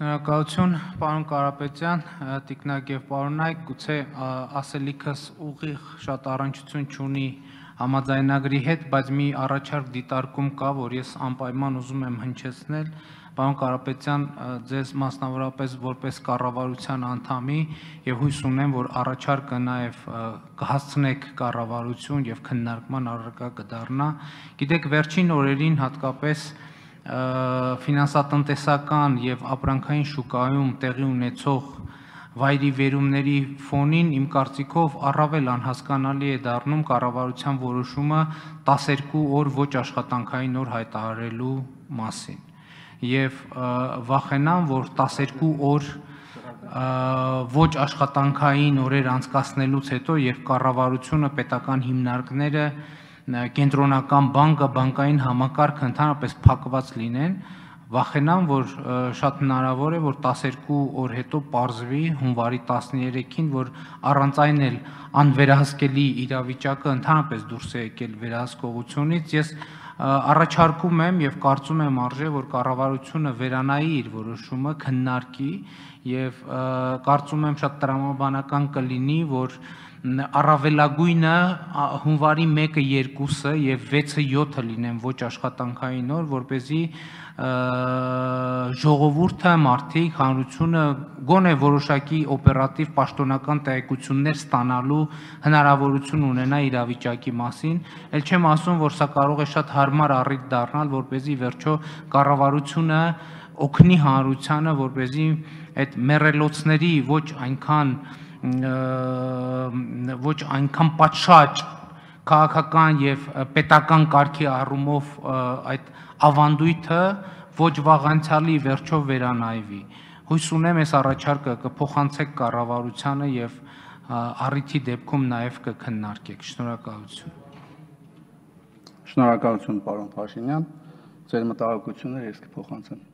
Շնորհակալություն, պարոն Կարապետյան, Տիկնակ եւ պարոնայք, գուցե ասելիքս ուղիղ շատ առանջություն չունի համաձայնագրի հետ, բայց մի առաջարկ դիտարկում կա, որ ես անպայման ուզում եմ հնչեցնել, Պարոն Կարապետյան, ձեզ մասնավորապես որպես կառավարության անդամի եւ հույս ունեմ, որ առաջարկը նաեւ կհասցնեք կառավարություն եւ քննարկման առարկա կդառնա։ Գիտեք, վերջին օրերին հատկապես ֆինանսատնտեսական եւ ապրանքային շուկայում տեղի ունեցող վայրի վերումների ֆոնին իմ կարծիքով առավել անհասկանալի է դառնում կառավարության որոշումը 12 օր ոչ աշխատանքային օր հայտարարելու մասին եւ վախենամ որ 12 օր ոչ աշխատանքային օրեր անցկացնելուց հետո երբ կառավարությունը պետական հիմնարկները և, կենտրոնական բանկը, բանկային համակարգը ընդհանրապես փակված լինեն, վախենամ, որ շատ հնարավոր է, որ 12 օր հետո պարզվի հունվարի 13-ին, որ առանց այն էլ անվերահսկելի իրավիճակը ընդհանրապես դուրս է եկել վերահսկողությունից։ Ես առաջարկում եմ եւ կարծում եմ արժե որ կառավարությունը վերանայի իր որոշումը քննարկի եւ կարծում եմ շատ տրամաբանական կլինի որ առավելագույնը հունվարի 1-ը, 2-ը եւ 6-ը, 7-ը լինեն ոչ աշխատանքային օր, որ เป զի ժողովուրդը, մարդիկ, հանրությունը գոնե որոշակի օպերատիվ պաշտոնական տեղեկություններ ստանալու հնարավորություն ունենա իրավիճակի մասին։ Էլ չեմ ասում, որ սա կարող է շատ հարմար առիթ դառնալ, որ เป զի վերջո կառավարությունը օգնի հանրությանը, որ เป զի այդ մեռելոցների ոչ այնքան այն ոչ այնքան պատշաճ քաղաքական եւ պետական կարգի առումով այդ ավանդույթը ոչ վաղանցյալի վերջով վերանայվի։ Հույս ունեմ այս առաջարկը կփոխանցեք կառավարությանը եւ առիթի դեպքում նաեւ կքննարկեք։ Շնորհակալություն։ Շնորհակալություն, պարոն Փաշինյան։ Ձեր մտահոգությունները ես կփոխանցեմ։